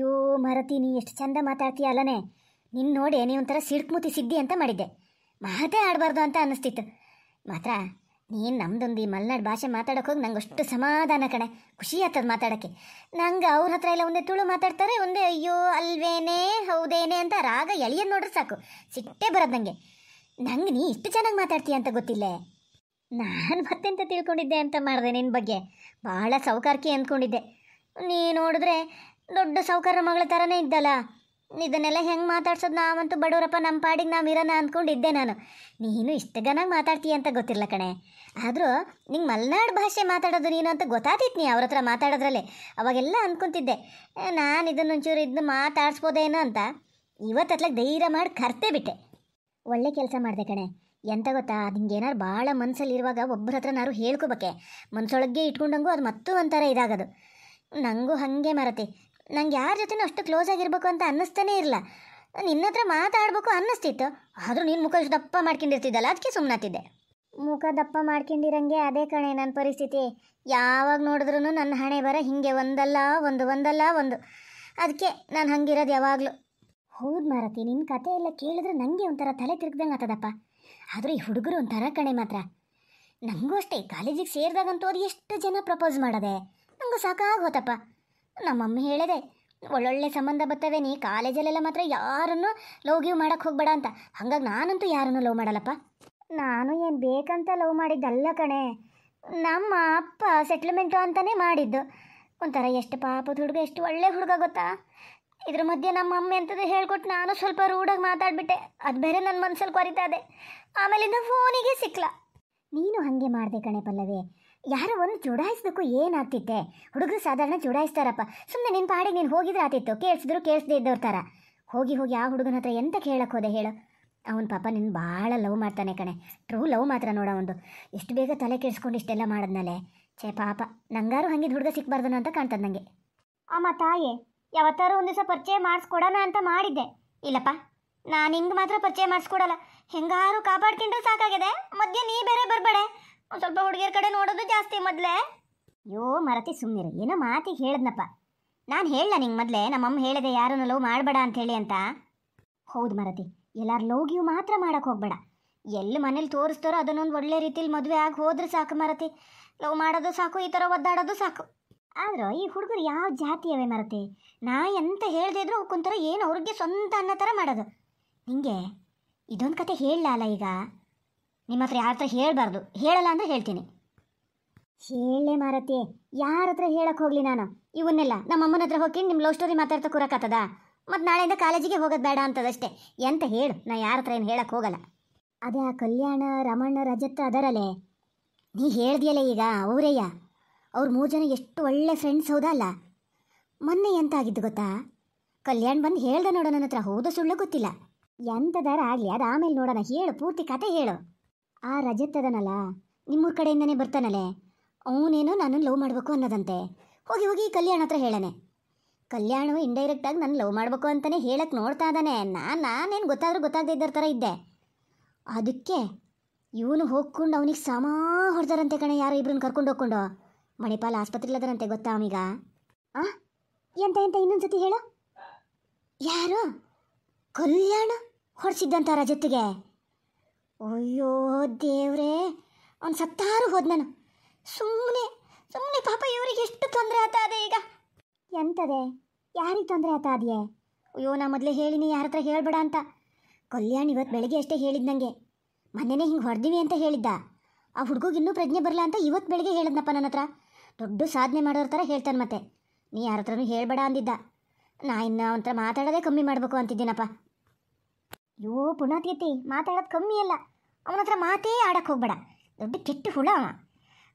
ಯೋ ಮರತಿ ನೀ ಎಷ್ಟು ಚಂದ ಮಾತಾಡ್ತೀಯ ಅಲ್ಲನೆ ನಿನ್ನ ನೋಡಿ ನೀ ಒಂಥರ ಸಿಡ್ಕುಮುತಿ ಸಿದ್ಧಿ ಅಂತ ಮಾಡಿದ್ದೆ ಮಾತೇ ಆಡಬಾರ್ದು ಅಂತ ಅನ್ನಿಸ್ತಿತ್ತು ಮಾತ್ರ ನೀನು ನಮ್ದೊಂದು ಈ ಮಲೆನಾಡು ಭಾಷೆ ಮಾತಾಡೋಕೆ ಹೋಗಿ ನಂಗೆ ಅಷ್ಟು ಸಮಾಧಾನ ಕಣೆ ಖುಷಿ ಆಗ್ತದೆ ಮಾತಾಡೋಕ್ಕೆ ನಂಗೆ ಅವ್ರ ಹತ್ರ ಎಲ್ಲ ಒಂದೇ ತುಳು ಮಾತಾಡ್ತಾರೆ ಒಂದೇ ಅಯ್ಯೋ ಅಲ್ವೇನೇ ಹೌದೇನೆ ಅಂತ ರಾಗ ಎಳಿಯನ್ನು ನೋಡ್ರೆ ಸಾಕು ಸಿಟ್ಟೆ ಬರೋದು ನನಗೆ ನಂಗೆ ನೀ ಇಷ್ಟು ಚೆನ್ನಾಗಿ ಮಾತಾಡ್ತೀಯ ಅಂತ ಗೊತ್ತಿಲ್ಲೇ ನಾನು ಮತ್ತೆಂತ ತಿಳ್ಕೊಂಡಿದ್ದೆ ಅಂತ ಮಾಡಿದೆ ನಿನ್ನ ಬಗ್ಗೆ ಭಾಳ ಸೌಕಾರ್ಕಿ ಅಂದ್ಕೊಂಡಿದ್ದೆ ನೀ ನೋಡಿದ್ರೆ ದೊಡ್ಡ ಸೌಕರ್ಯ ಮಗಳ ಥರನೇ ಇದ್ದಲ್ಲ ಇದನ್ನೆಲ್ಲ ಹೆಂಗೆ ಮಾತಾಡ್ಸೋದು ನಾವಂತೂ ಬಡವರಪ್ಪ ನಮ್ಮ ಪಾಡಿಗೆ ನಾವು ಇರೋಣ ಅಂದ್ಕೊಂಡಿದ್ದೆ ನಾನು ನೀನು ಇಷ್ಟಗನಾಗಿ ಮಾತಾಡ್ತೀಯ ಅಂತ ಗೊತ್ತಿರಲ್ಲ ಕಣೆ ಆದರೂ ನಿಂಗೆ ಮಲೆನಾಡು ಭಾಷೆ ಮಾತಾಡೋದು ನೀನು ಅಂತ ಗೊತ್ತಾತಿತ್ತು ನೀ ಅವ್ರ ಹತ್ರ ಮಾತಾಡೋದ್ರಲ್ಲಿ ಅವಾಗೆಲ್ಲ ಅಂದ್ಕೊತಿದ್ದೆ ನಾನು ಇದನ್ನೊಂಚೂರು ಇದನ್ನ ಮಾತಾಡ್ಸ್ಬೋದೇನೋ ಅಂತ ಇವತ್ತತ್ಲಾಗ ಧೈರ್ಯ ಮಾಡಿ ಕರ್ತೆ ಬಿಟ್ಟೆ ಒಳ್ಳೆ ಕೆಲಸ ಮಾಡಿದೆ ಕಣೆ ಎಂತ ಗೊತ್ತಾ ನಿಂಗೆ ಏನಾರು ಭಾಳ ಮನಸ್ಸಲ್ಲಿರುವಾಗ ಒಬ್ಬರ ಹತ್ರ ನಾನು ಹೇಳ್ಕೊಬೇಕೆ ಮನಸ್ಸೊಳಗೆ ಇಟ್ಕೊಂಡಂಗೂ ಅದು ಮತ್ತೂ ಒಂಥರ ಇದಾಗದು ನನಗೂ ಹಾಗೆ ಮರತಿ ನಂಗೆ ಯಾರ ಜೊತೆನೂ ಅಷ್ಟು ಕ್ಲೋಸ್ ಆಗಿರಬೇಕು ಅಂತ ಅನ್ನಿಸ್ತಾನೇ ಇರಲ್ಲ ನಿನ್ನ ಹತ್ರ ಮಾತಾಡಬೇಕು ಅನ್ನಿಸ್ತಿತ್ತು ಆದರೂ ನೀನು ಮುಖ ದಪ್ಪ ಮಾಡ್ಕೊಂಡಿರ್ತಿದ್ದಲ್ಲ ಅದಕ್ಕೆ ಸುಮ್ಮನತ್ತಿದ್ದೆ ಮುಖ ದಪ್ಪ ಮಾಡ್ಕೊಂಡಿರಂಗೆ ಅದೇ ಕಣೆ ನನ್ನ ಪರಿಸ್ಥಿತಿ ಯಾವಾಗ ನೋಡಿದ್ರೂ ನನ್ನ ಹಣೆ ಬರ ಹಿಂಗೆ ಒಂದಲ್ಲ ಒಂದು ಒಂದಲ್ಲ ಒಂದು ಅದಕ್ಕೆ ನಾನು ಹಂಗಿರೋದು ಯಾವಾಗಲೂ ಹೌದು ಮಾರತಿ ನಿನ್ನ ಕತೆ ಎಲ್ಲ ಕೇಳಿದ್ರೆ ನನಗೆ ಒಂಥರ ತಲೆ ತಿರ್ಗ್ದಂಗೆ ಆತದಪ್ಪ ಆದರೂ ಈ ಹುಡುಗರು ಒಂಥರ ಕಣೆ ಮಾತ್ರ ನನಗೂ ಅಷ್ಟೇ ಕಾಲೇಜಿಗೆ ಸೇರಿದಾಗಂತೂ ಅದು ಎಷ್ಟು ಜನ ಪ್ರಪೋಸ್ ಮಾಡೋದೆ ನನಗೂ ಸಾಕಾಗೋತಪ್ಪ ನಮ್ಮಮ್ಮಿ ಹೇಳಿದೆ ಒಳ್ಳೊಳ್ಳೆ ಸಂಬಂಧ ಬರ್ತವೆ ನೀ ಕಾಲೇಜಲ್ಲೆಲ್ಲ ಮಾತ್ರ ಯಾರನ್ನು ಲವ್ ಗಿವ್ ಮಾಡಕ್ಕೆ ಹೋಗ್ಬೇಡ ಅಂತ ಹಾಗಾಗಿ ನಾನಂತೂ ಯಾರನ್ನು ಲವ್ ಮಾಡಲ್ಲಪ್ಪ ನಾನು ಏನು ಬೇಕಂತ ಲವ್ ಮಾಡಿದ್ದಲ್ಲ ಕಣೆ ನಮ್ಮ ಅಪ್ಪ ಸೆಟ್ಲ್ಮೆಂಟು ಅಂತಲೇ ಮಾಡಿದ್ದು ಒಂಥರ ಎಷ್ಟು ಪಾಪದ ಹುಡುಗ ಎಷ್ಟು ಒಳ್ಳೆ ಹುಡುಗ ಗೊತ್ತಾ ಇದ್ರ ಮಧ್ಯೆ ನಮ್ಮ ಅಮ್ಮಿ ಎಂಥದ್ದು ಹೇಳ್ಕೊಟ್ಟು ನಾನು ಸ್ವಲ್ಪ ರೂಢಾಗಿ ಮಾತಾಡಿಬಿಟ್ಟೆ ಅದು ಬೇರೆ ನನ್ನ ಮನಸ್ಸಲ್ಲಿ ಕೊರಿತಾ ಇದೆ ಆಮೇಲಿಂದ ಫೋನಿಗೆ ಸಿಕ್ಕಲ ನೀನು ಹಾಗೆ ಮಾಡಿದೆ ಕಣೆ ಪಲ್ಲವಿ ಯಾರೋ ಒಂದು ಚುಡಾಯಿಸ್ಬೇಕು ಏನಾಗ್ತಿತ್ತೆ ಹುಡುಗರು ಸಾಧಾರಣ ಚುಡಾಯಿಸ್ತಾರಪ್ಪ ಸುಮ್ಮನೆ ನಿನ್ನ ಪಾಡಿಗೆ ನೀನು ಹೋಗಿದ್ರೆ ಆತಿತ್ತು ಕೇಳಿಸಿದ್ರು ಕೇಳಿಸ್ದೇ ಇದ್ದವ್ರ ಥರ ಹೋಗಿ ಹೋಗಿ ಆ ಹುಡುಗನ ಹತ್ರ ಎಂತ ಕೇಳಕ್ಕೆ ಹೋದೆ ಹೇಳು ಅವನ ಪಾಪ ನಿನ್ನ ಭಾಳ ಲವ್ ಮಾಡ್ತಾನೆ ಕಣೆ ಟ್ರೂ ಲವ್ ಮಾತ್ರ ನೋಡ ಒಂದು ಎಷ್ಟು ಬೇಗ ತಲೆ ಕೆಡಿಸ್ಕೊಂಡು ಇಷ್ಟೆಲ್ಲ ಮಾಡಿದ್ಮೇಲೆ ಛೇ ಪಾಪ ನಂಗಾರು ಹಂಗಿದ ಹುಡುಗ ಸಿಕ್ಬಾರ್ದನ ಅಂತ ಕಾಣ್ತದೆ ನನಗೆ ಅಮ್ಮ ತಾಯಿ ಯಾವತ್ತಾರು ಒಂದು ದಿವಸ ಪರಿಚಯ ಮಾಡಿಸ್ಕೊಡೋಣ ಅಂತ ಮಾಡಿದ್ದೆ ಇಲ್ಲಪ್ಪ ನಾನು ಹಿಂಗೆ ಮಾತ್ರ ಪರಿಚಯ ಮಾಡಿಸ್ಕೊಡಲ್ಲ ಹೆಂಗಾರು ಕಾಪಾಡ್ಕೊಂಡ್ರೆ ಸಾಕಾಗಿದೆ ಮಧ್ಯೆ ನೀ ಬೇರೆ ಬರಬೇಡ ಒಂದು ಸ್ವಲ್ಪ ಹುಡುಗಿಯರ ಕಡೆ ನೋಡೋದು ಜಾಸ್ತಿ ಮೊದಲೇ ಅಯ್ಯೋ ಮರತಿ ಸುಮ್ಮನಿರು ಏನೋ ಮಾತಿಗೆ ಹೇಳ್ದನಪ್ಪ ನಾನು ಹೇಳಲ್ಲ ನಿಂಗೆ ಮೊದಲೇ ನಮ್ಮಮ್ಮ ಹೇಳಿದೆ ಯಾರನ್ನು ಲವ್ ಮಾಡಬೇಡ ಹೇಳಿ ಅಂತ ಹೌದು ಮರತಿ ಎಲ್ಲರೂ ಲೋಗಿಯು ಮಾತ್ರ ಮಾಡೋಕ್ಕೆ ಹೋಗಬೇಡ ಎಲ್ಲಿ ಮನೇಲಿ ತೋರಿಸ್ತಾರೋ ಅದನ್ನೊಂದು ಒಳ್ಳೆ ರೀತಿಲಿ ಮದುವೆ ಆಗಿ ಹೋದ್ರೆ ಸಾಕು ಮರತಿ ಲವ್ ಮಾಡೋದು ಸಾಕು ಈ ಥರ ಒದ್ದಾಡೋದು ಸಾಕು ಆದರೂ ಈ ಹುಡುಗರು ಯಾವ ಜಾತಿಯವೇ ಮರತಿ ನಾ ಎಂತ ಹೇಳ್ದಿದ್ರು ಅವಕ್ಕೊಂಥರ ಏನು ಅವ್ರಿಗೆ ಸ್ವಂತ ಅನ್ನೋ ಥರ ಮಾಡೋದು ನಿಂಗೆ ಇದೊಂದು ಕತೆ ಹೇಳಲ ಈಗ ನಿಮ್ಮ ಹತ್ರ ಯಾರ ಹತ್ರ ಹೇಳಬಾರ್ದು ಹೇಳಲ್ಲ ಅಂತ ಹೇಳ್ತೀನಿ ಹೇಳೇ ಮಾರತಿ ಯಾರ ಹತ್ರ ಹೇಳಕ್ಕೆ ಹೋಗಲಿ ನಾನು ಇವನ್ನೆಲ್ಲ ನಮ್ಮಮ್ಮನ ಹತ್ರ ಹೋಗಿ ನಿಮ್ಮ ಲವ್ ಸ್ಟೋರಿ ಮಾತಾಡ್ತಾ ಕೂರಕ್ಕಾತದ ಮತ್ತು ನಾಳೆಯಿಂದ ಕಾಲೇಜಿಗೆ ಹೋಗೋದು ಬೇಡ ಅಂತದಷ್ಟೇ ಎಂತ ಹೇಳು ನಾ ಯಾರ ಹತ್ರ ಏನು ಹೇಳಕ್ಕೆ ಹೋಗಲ್ಲ ಅದೇ ಆ ಕಲ್ಯಾಣ ರಮಣ್ಣ ರಜತ್ ಅದರಲ್ಲೇ ನೀ ಹೇಳ್ದಿಯಲ್ಲ ಈಗ ಅವರಯ್ಯ ಅವ್ರ ಮೂರು ಜನ ಎಷ್ಟು ಒಳ್ಳೆ ಫ್ರೆಂಡ್ಸ್ ಹೌದಲ್ಲ ಮೊನ್ನೆ ಎಂತ ಆಗಿದ್ದು ಗೊತ್ತಾ ಕಲ್ಯಾಣ್ ಬಂದು ಹೇಳ್ದೆ ನೋಡೋ ನನ್ನ ಹತ್ರ ಹೋದ ಸುಳ್ಳು ಗೊತ್ತಿಲ್ಲ ಎಂಥದಾರ ಆಗಲಿ ಅದು ಆಮೇಲೆ ನೋಡೋಣ ಹೇಳು ಪೂರ್ತಿ ಕತೆ ಹೇಳು ಆ ರಜತ್ ಅದನಲ್ಲ ನಿಮ್ಮೂರ ಕಡೆಯಿಂದನೇ ಬರ್ತಾನಲ್ಲೇ ಅವನೇನೋ ನಾನು ಲವ್ ಮಾಡಬೇಕು ಅನ್ನೋದಂತೆ ಹೋಗಿ ಹೋಗಿ ಕಲ್ಯಾಣ ಹತ್ರ ಹೇಳಾನೆ ಕಲ್ಯಾಣವು ಇಂಡೈರೆಕ್ಟಾಗಿ ನಾನು ಲವ್ ಮಾಡಬೇಕು ಅಂತಲೇ ಹೇಳಕ್ಕೆ ನೋಡ್ತಾ ಇದ್ದಾನೆ ನಾನು ನಾನೇನು ಗೊತ್ತಾದರೂ ಗೊತ್ತಾಗದೇ ಇದ್ದರ ಥರ ಇದ್ದೆ ಅದಕ್ಕೆ ಇವನು ಹೋಗ್ಕೊಂಡು ಅವನಿಗೆ ಸಮ ಹೊಡೆದಾರಂತೆ ಕಣೆ ಯಾರೋ ಇಬ್ಬರನ್ನ ಕರ್ಕೊಂಡು ಹೋಗ್ಕೊಂಡು ಮಣಿಪಾಲ್ ಅದರಂತೆ ಗೊತ್ತಾ ಅವನೀಗ ಆ ಎಂತ ಎಂತ ಇನ್ನೊಂದು ಸತಿ ಹೇಳು ಯಾರು ಕಲ್ಯಾಣ ಹೊಡೆಸಿದ್ದಂತ ರಜತ್ತಿಗೆ ಅಯ್ಯೋ ದೇವ್ರೆ ಅವ್ನು ಸತ್ತಾರು ಹೋದ್ ನಾನು ಸುಮ್ಮನೆ ಸುಮ್ಮನೆ ಪಾಪ ಇವರಿಗೆ ಎಷ್ಟು ತೊಂದರೆ ಆತ ಅದೇ ಈಗ ಎಂತದೆ ಯಾರಿಗೆ ತೊಂದರೆ ಆತ ಅದ್ಯೆ ಅಯ್ಯೋ ನಾ ಮೊದಲೇ ಹೇಳಿನಿ ಯಾರ ಹತ್ರ ಹೇಳಬೇಡ ಅಂತ ಕಲ್ಯಾಣ ಇವತ್ತು ಬೆಳಗ್ಗೆ ಅಷ್ಟೇ ಹೇಳಿದ್ ನನಗೆ ಮೊನ್ನೆನೇ ಹಿಂಗೆ ಹೊಡೆದೀವಿ ಅಂತ ಹೇಳಿದ್ದ ಆ ಹುಡುಗಿಗೆ ಇನ್ನೂ ಪ್ರಜ್ಞೆ ಬರಲ್ಲ ಅಂತ ಇವತ್ತು ಬೆಳಿಗ್ಗೆ ಹೇಳಿದ್ನಪ್ಪ ನನ್ನ ಹತ್ರ ದೊಡ್ಡ ಸಾಧನೆ ಮಾಡೋರ ಥರ ಹೇಳ್ತಾನೆ ಮತ್ತೆ ನೀ ಯಾರ ಹತ್ರನೂ ಹೇಳಬೇಡ ಅಂದಿದ್ದ ನಾ ಇನ್ನು ಅವನ ಹತ್ರ ಮಾತಾಡೋದೇ ಕಮ್ಮಿ ಮಾಡಬೇಕು ಅಂತಿದ್ದೀನಪ್ಪ ಅಯ್ಯೋ ಪುಣಾತಿ ಮಾತಾಡೋದು ಕಮ್ಮಿ ಅಲ್ಲ ಅವನ ಹತ್ರ ಮಾತೇ ಆಡಕ್ಕೆ ಹೋಗ್ಬೇಡ ದೊಡ್ಡ ಕೆಟ್ಟ ಹುಳ ಅವ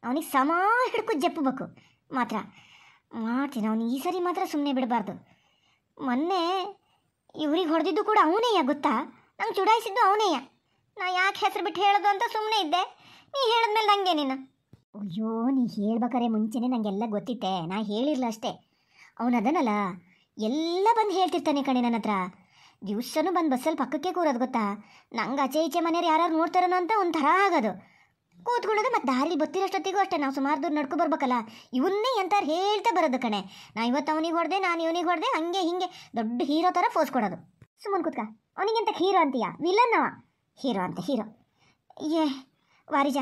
ಅವನಿಗೆ ಸಮ ಹಿಡ್ಕು ಜಪ್ಪಬೇಕು ಮಾತ್ರ ಮಾತಿನ ಅವನು ಈ ಸರಿ ಮಾತ್ರ ಸುಮ್ಮನೆ ಬಿಡಬಾರ್ದು ಮೊನ್ನೆ ಇವ್ರಿಗೆ ಹೊಡೆದಿದ್ದು ಕೂಡ ಅವನೇಯ ಗೊತ್ತಾ ನಂಗೆ ಚುಡಾಯಿಸಿದ್ದು ಅವನೇಯ ನಾ ಯಾಕೆ ಹೆಸರು ಬಿಟ್ಟು ಹೇಳೋದು ಅಂತ ಸುಮ್ಮನೆ ಇದ್ದೆ ನೀ ಹೇಳಿದ್ಮೇಲೆ ನಂಗೆ ನೀನು ಅಯ್ಯೋ ನೀ ಹೇಳ್ಬೇಕಾರೆ ಮುಂಚೆನೇ ನನಗೆಲ್ಲ ಗೊತ್ತಿತ್ತೆ ನಾ ಹೇಳಿರಲ್ಲ ಅಷ್ಟೇ ಅವನದನಲ್ಲ ಎಲ್ಲ ಬಂದು ಹೇಳ್ತಿರ್ತಾನೆ ಕಣೆ ನನ್ನ ಹತ್ರ ದಿವ್ಸನೂ ಬಂದು ಬಸ್ಸಲ್ಲಿ ಪಕ್ಕಕ್ಕೆ ಕೂರೋದು ಗೊತ್ತಾ ನಂಗೆ ಆಚೆ ಈಚೆ ಮನೆಯವ್ರು ಯಾರು ನೋಡ್ತಾರನೋ ಅಂತ ಒಂಥರ ಆಗೋದು ಕೂತ್ಕೊಳ್ಳೋದು ಮತ್ತು ದಾರಿ ಬತ್ತಿರೋಷ್ಟೊತ್ತಿಗೂ ಅಷ್ಟೇ ನಾವು ಸುಮಾರು ದೂರ ನಡ್ಕೊ ಬರ್ಬೇಕಲ್ಲ ಇವನ್ನೇ ಎಂತಾರು ಹೇಳ್ತಾ ಬರೋದು ಕಣೆ ನಾ ಇವತ್ತು ಅವನಿಗೆ ಹೊಡೆದೆ ನಾನು ಇವನಿಗೆ ಹೊಡೆದೆ ಹಂಗೆ ಹಿಂಗೆ ದೊಡ್ಡ ಹೀರೋ ಥರ ಫೋಸ್ ಕೊಡೋದು ಸುಮ್ಮನೆ ಕೂತ್ಕ ಅವನಿಗೆಂತ ಹೀರೋ ಅಂತೀಯ ವಿಲನ್ ಅವ ಹೀರೋ ಅಂತ ಹೀರೋ ಏ ವಾರಿಜ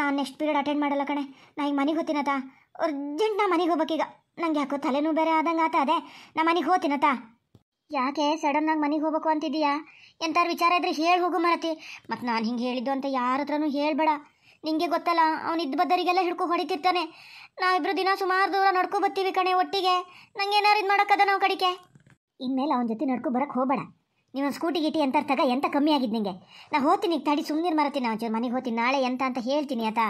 ನಾನು ನೆಕ್ಸ್ಟ್ ಪೀರಿಯಡ್ ಅಟೆಂಡ್ ಮಾಡಲ್ಲ ಕಣೆ ನಾ ಈಗ ಮನೆಗೆ ಹೋಗ್ತೀನತ್ತ ಅರ್ಜೆಂಟ್ ನಾ ಮನೆಗೆ ಹೋಗ್ಬೇಕೀಗ ನಂಗೆ ಯಾಕೋ ತಲೆನೂ ಬೇರೆ ಆದಂಗೆ ಆತ ಅದೇ ನಾ ಮನೆಗೆ ಹೋಗ್ತೀನತ್ತಾ ಯಾಕೆ ಸಡನ್ನಾಗಿ ಮನೆಗೆ ಹೋಗ್ಬೇಕು ಅಂತಿದ್ದೀಯಾ ಎಂತಾರು ವಿಚಾರ ಇದ್ರೆ ಹೇಳಿ ಹೋಗು ಮರತಿ ಮತ್ತು ನಾನು ಹಿಂಗೆ ಹೇಳಿದ್ದು ಅಂತ ಯಾರ ಹತ್ರನೂ ಹೇಳಬೇಡ ನಿಂಗೆ ಗೊತ್ತಲ್ಲ ಅವ್ನು ಇದ್ದ ಬದ್ದರಿಗೆಲ್ಲ ಹಿಡ್ಕೊ ಹೊಡಿತಿರ್ತಾನೆ ನಾವಿಬ್ಬರು ದಿನ ಸುಮಾರು ದೂರ ನಡ್ಕೊ ಬರ್ತೀವಿ ಕಣೆ ಒಟ್ಟಿಗೆ ನಂಗೆ ಏನಾರು ಇದು ಮಾಡೋಕ್ಕದ ನಾವು ಕಡಿಕೆ ಇನ್ಮೇಲೆ ಅವನ ಜೊತೆ ನಡ್ಕೊ ಬರಕ್ಕೆ ಹೋಗಬೇಡ ನೀವು ಸ್ಕೂಟಿ ಗೀಟಿ ಎಂತ ತಗ ಎಂತ ಕಮ್ಮಿ ಆಗಿದ್ದು ನಿಂಗೆ ನಾನು ಹೋಗ್ತೀನಿ ತಡಿ ಸುಮ್ಮನೆ ಮರತೀನಿ ನಾವು ಮನೆಗೆ ಹೋಗ್ತೀನಿ ನಾಳೆ ಎಂತ ಅಂತ ಹೇಳ್ತೀನಿ ಆಯ್ತಾ